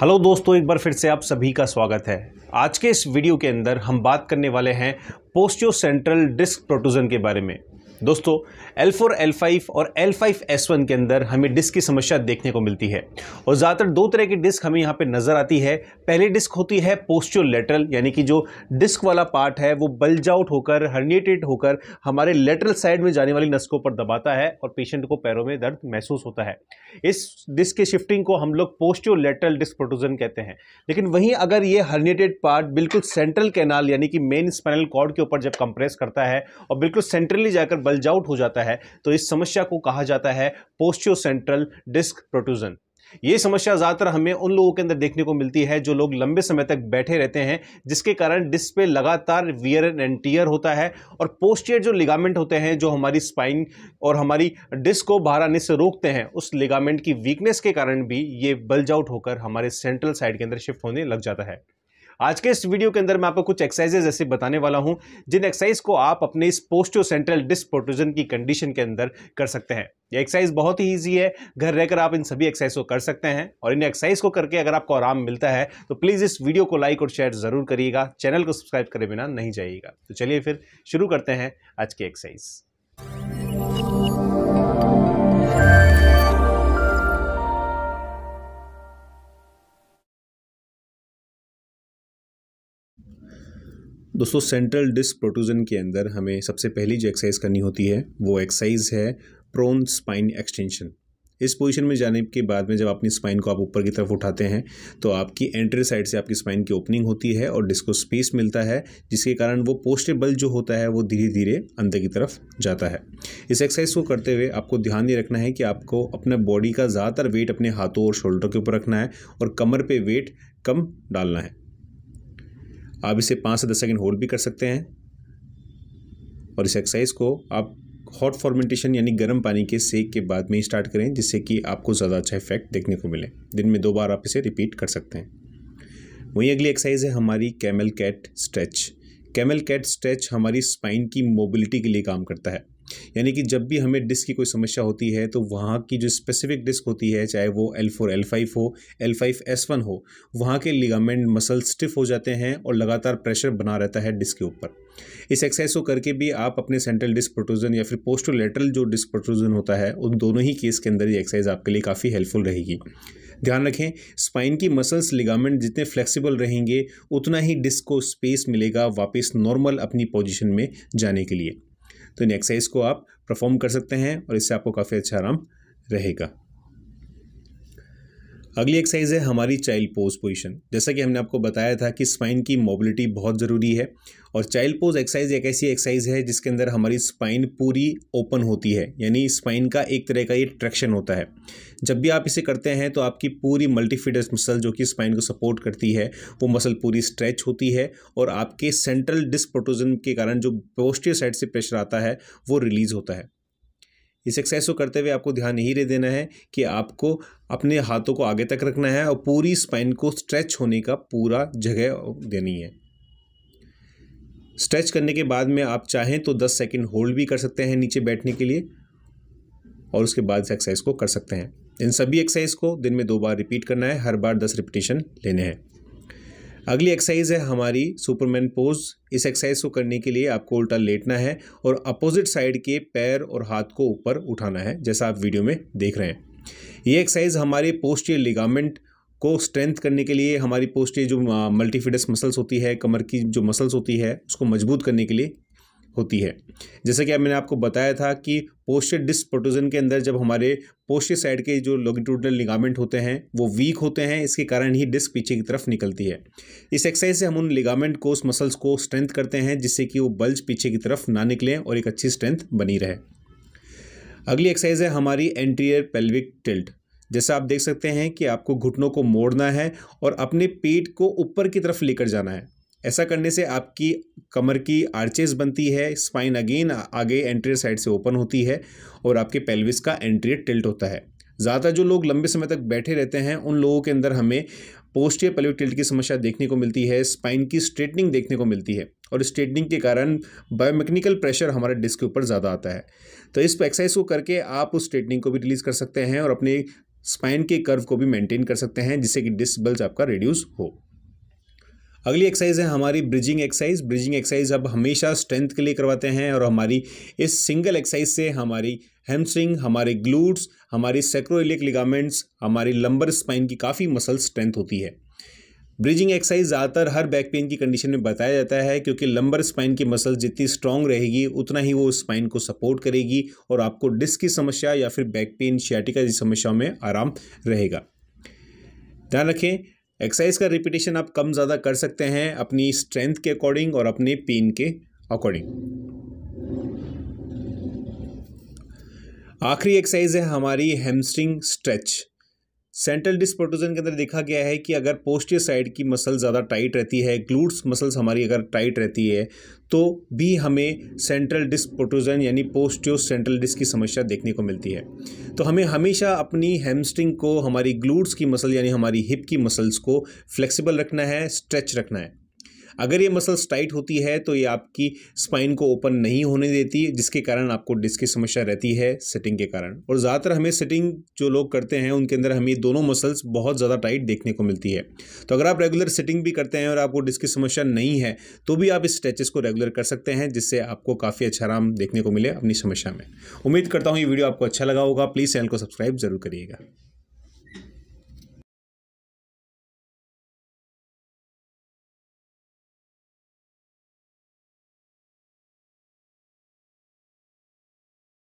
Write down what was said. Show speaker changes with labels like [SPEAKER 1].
[SPEAKER 1] hello दोस्तों एक बार फिर से आप सभी का स्वागत है आज के इस वीडियो के अंदर हम बात करने वाले हैं पोस्टियो सेंट्रल डिस्क प्रोटोजन के बारे में दोस्तों L4, L5 और L5S1 के अंदर हमें डिस्क की समस्या देखने को मिलती है और ज़्यादातर दो तरह की डिस्क हमें यहाँ पे नज़र आती है पहली डिस्क होती है लेटरल यानी कि जो डिस्क वाला पार्ट है वो बल्ज आउट होकर हर्निएटेड होकर हमारे लेटरल साइड में जाने वाली नस्कों पर दबाता है और पेशेंट को पैरों में दर्द महसूस होता है इस डिस्क के शिफ्टिंग को हम लोग लेटरल डिस्क प्रोटोजन कहते हैं लेकिन वहीं अगर ये हर्निएटेड पार्ट बिल्कुल सेंट्रल कैनाल यानी कि मेन स्पाइनल कॉर्ड के ऊपर जब कंप्रेस करता है और बिल्कुल सेंट्रली जाकर बल्ज आउट हो जाता है तो इस समस्या को कहा जाता है पोस्टियो सेंट्रल डिस्क प्रोटूजन ये समस्या ज़्यादातर हमें उन लोगों के अंदर देखने को मिलती है जो लोग लंबे समय तक बैठे रहते हैं जिसके कारण डिस्क पे लगातार वियर एंड एंटीयर होता है और पोस्टियर जो लिगामेंट होते हैं जो हमारी स्पाइन और हमारी डिस्क को बाहर आने से रोकते हैं उस लिगामेंट की वीकनेस के कारण भी ये बल्ज आउट होकर हमारे सेंट्रल साइड के अंदर शिफ्ट होने लग जाता है आज के इस वीडियो के अंदर मैं आपको कुछ एक्सरसाइजेज ऐसे बताने वाला हूं जिन एक्सरसाइज को आप अपने इस पोस्टो सेंट्रल डिस्क की कंडीशन के अंदर कर सकते हैं ये एक्सरसाइज बहुत ही ईजी है घर रहकर आप इन सभी एक्सरसाइज को कर सकते हैं और इन एक्सरसाइज को करके अगर आपको आराम मिलता है तो प्लीज़ इस वीडियो को लाइक और शेयर ज़रूर करिएगा चैनल को सब्सक्राइब करे बिना नहीं जाइएगा तो चलिए फिर शुरू करते हैं आज की एक्सरसाइज दोस्तों सेंट्रल डिस्क प्रोटूजन के अंदर हमें सबसे पहली जो एक्सरसाइज करनी होती है वो एक्सरसाइज है प्रोन स्पाइन एक्सटेंशन इस पोजीशन में जाने के बाद में जब अपनी स्पाइन को आप ऊपर की तरफ उठाते हैं तो आपकी एंट्री साइड से आपकी स्पाइन की ओपनिंग होती है और डिस्क को स्पेस मिलता है जिसके कारण वो पोस्टर बल जो होता है वो धीरे धीरे अंदर की तरफ जाता है इस एक्सरसाइज को करते हुए आपको ध्यान ये रखना है कि आपको अपने बॉडी का ज़्यादातर वेट अपने हाथों और शोल्डर के ऊपर रखना है और कमर पर वेट कम डालना है आप इसे पाँच से दस सेकेंड होल्ड भी कर सकते हैं और इस एक्सरसाइज को आप हॉट फॉर्मेंटेशन यानी गर्म पानी के सेक के बाद में ही स्टार्ट करें जिससे कि आपको ज़्यादा अच्छा इफेक्ट देखने को मिले दिन में दो बार आप इसे रिपीट कर सकते हैं वहीं अगली एक्सरसाइज है हमारी camel cat stretch camel cat stretch हमारी स्पाइन की मोबिलिटी के लिए काम करता है यानी कि जब भी हमें डिस्क की कोई समस्या होती है तो वहाँ की जो स्पेसिफिक डिस्क होती है चाहे वो एल फोर एल फाइव हो एल फाइव एस वन हो वहाँ के लिगामेंट मसल स्टिफ हो जाते हैं और लगातार प्रेशर बना रहता है डिस्क के ऊपर इस एक्सरसाइज को करके भी आप अपने सेंट्रल डिस्क प्रोट्रूजन या फिर पोस्टोलेटरल जो डिस्क प्रोट्रूजन होता है उन दोनों ही केस के अंदर ये एक्सरसाइज आपके लिए काफ़ी हेल्पफुल रहेगी ध्यान रखें स्पाइन की मसल्स लिगामेंट जितने फ्लेक्सिबल रहेंगे उतना ही डिस्क को स्पेस मिलेगा वापस नॉर्मल अपनी पोजीशन में जाने के लिए तो इन एक्सरसाइज को आप परफॉर्म कर सकते हैं और इससे आपको काफ़ी अच्छा आराम रहेगा अगली एक्सरसाइज है हमारी चाइल्ड पोज पोजीशन जैसा कि हमने आपको बताया था कि स्पाइन की मोबिलिटी बहुत ज़रूरी है और चाइल्ड पोज एक्सरसाइज एक ऐसी एक्सरसाइज है जिसके अंदर हमारी स्पाइन पूरी ओपन होती है यानी स्पाइन का एक तरह का ये ट्रैक्शन होता है जब भी आप इसे करते हैं तो आपकी पूरी मल्टीफिडस मसल जो कि स्पाइन को सपोर्ट करती है वो मसल पूरी स्ट्रेच होती है और आपके सेंट्रल डिस्प्रोटोजन के कारण जो पोस्टियर साइड से प्रेशर आता है वो रिलीज़ होता है इस एक्सरसाइज को करते हुए आपको ध्यान यही रह देना है कि आपको अपने हाथों को आगे तक रखना है और पूरी स्पाइन को स्ट्रेच होने का पूरा जगह देनी है स्ट्रेच करने के बाद में आप चाहें तो 10 सेकंड होल्ड भी कर सकते हैं नीचे बैठने के लिए और उसके बाद इस एक्सरसाइज को कर सकते हैं इन सभी एक्सरसाइज को दिन में दो बार रिपीट करना है हर बार दस रिपीटेशन लेने हैं अगली एक्सरसाइज है हमारी सुपरमैन पोज इस एक्सरसाइज को करने के लिए आपको उल्टा लेटना है और अपोजिट साइड के पैर और हाथ को ऊपर उठाना है जैसा आप वीडियो में देख रहे हैं ये एक्सरसाइज हमारे पोस्टियर लिगामेंट को स्ट्रेंथ करने के लिए हमारी पोस्टियर जो मल्टीफिडस मसल्स होती है कमर की जो मसल्स होती है उसको मजबूत करने के लिए होती है जैसे कि मैंने आपको बताया था कि पोस्टर डिस्क प्रोटोजन के अंदर जब हमारे पोस्टर साइड के जो लॉन्गिट्यूडनल लिगामेंट होते हैं वो वीक होते हैं इसके कारण ही डिस्क पीछे की तरफ निकलती है इस एक्सरसाइज से हम उन लिगामेंट को उस मसल्स को स्ट्रेंथ करते हैं जिससे कि वो बल्ज पीछे की तरफ ना निकलें और एक अच्छी स्ट्रेंथ बनी रहे अगली एक्सरसाइज है हमारी एंटीरियर पेल्विक टिल्ट जैसा आप देख सकते हैं कि आपको घुटनों को मोड़ना है और अपने पेट को ऊपर की तरफ लेकर जाना है ऐसा करने से आपकी कमर की आर्चेस बनती है स्पाइन अगेन आगे एंट्रियर साइड से ओपन होती है और आपके पेल्विस का एंट्रियर टिल्ट होता है ज़्यादा जो लोग लंबे समय तक बैठे रहते हैं उन लोगों के अंदर हमें पोस्टियर पेल्विक टिल्ट की समस्या देखने को मिलती है स्पाइन की स्ट्रेटनिंग देखने को मिलती है और स्ट्रेटनिंग के कारण बायोमेकनिकल प्रेशर हमारे डिस्क के ऊपर ज़्यादा आता है तो इस एक्सरसाइज को करके आप उस स्ट्रेटनिंग को भी रिलीज़ कर सकते हैं और अपने स्पाइन के कर्व को भी मेंटेन कर सकते हैं जिससे कि डिस्क बल्ज आपका रिड्यूस हो अगली एक्सरसाइज है हमारी ब्रिजिंग एक्सरसाइज ब्रिजिंग एक्सरसाइज अब हमेशा स्ट्रेंथ के लिए करवाते हैं और हमारी इस सिंगल एक्सरसाइज से हमारी हेमस्ट्रिंग हमारे ग्लूट्स हमारी सेक्रोइलिक लिगामेंट्स हमारी लंबर स्पाइन की काफ़ी मसल स्ट्रेंथ होती है ब्रिजिंग एक्सरसाइज ज़्यादातर हर बैक पेन की कंडीशन में बताया जाता है क्योंकि लंबर स्पाइन की मसल जितनी स्ट्रांग रहेगी उतना ही वो स्पाइन को सपोर्ट करेगी और आपको डिस्क की समस्या या फिर बैक पेन शैटिका की समस्याओं में आराम रहेगा ध्यान रखें एक्सरसाइज का रिपीटेशन आप कम ज़्यादा कर सकते हैं अपनी स्ट्रेंथ के अकॉर्डिंग और अपने पेन के अकॉर्डिंग आखिरी एक्सरसाइज है हमारी हेमस्ट्रिंग स्ट्रेच सेंट्रल डिस्पोटोजन के अंदर देखा गया है कि अगर पोस्टियर साइड की मसल ज़्यादा टाइट रहती है ग्लूट्स मसल्स हमारी अगर टाइट रहती है तो भी हमें सेंट्रल डिस्क प्रोटोजन यानी पोस्टियो सेंट्रल डिस्क की समस्या देखने को मिलती है तो हमें हमेशा अपनी हेमस्ट्रिंग को हमारी ग्लूट्स की मसल यानी हमारी हिप की मसल्स को फ्लेक्सिबल रखना है स्ट्रेच रखना है अगर ये मसल्स टाइट होती है तो ये आपकी स्पाइन को ओपन नहीं होने देती जिसके कारण आपको डिस्क की समस्या रहती है सिटिंग के कारण और ज़्यादातर हमें सिटिंग जो लोग करते हैं उनके अंदर हमें दोनों मसल्स बहुत ज़्यादा टाइट देखने को मिलती है तो अगर आप रेगुलर सिटिंग भी करते हैं और आपको डिस्क की समस्या नहीं है तो भी आप इस स्ट्रेचेस को रेगुलर कर सकते हैं जिससे आपको काफ़ी अच्छा आराम देखने को मिले अपनी समस्या में उम्मीद करता हूँ ये वीडियो आपको अच्छा लगा होगा प्लीज़ चैनल को सब्सक्राइब जरूर करिएगा